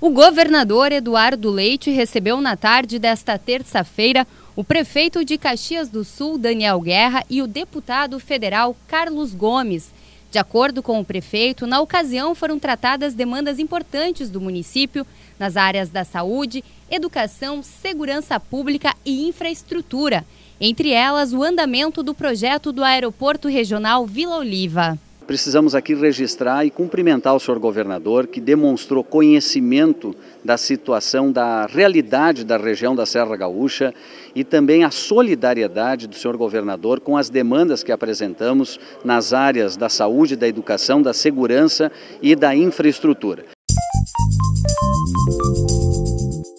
O governador Eduardo Leite recebeu na tarde desta terça-feira o prefeito de Caxias do Sul, Daniel Guerra, e o deputado federal Carlos Gomes. De acordo com o prefeito, na ocasião foram tratadas demandas importantes do município nas áreas da saúde, educação, segurança pública e infraestrutura, entre elas o andamento do projeto do Aeroporto Regional Vila Oliva precisamos aqui registrar e cumprimentar o senhor governador, que demonstrou conhecimento da situação, da realidade da região da Serra Gaúcha e também a solidariedade do senhor governador com as demandas que apresentamos nas áreas da saúde, da educação, da segurança e da infraestrutura.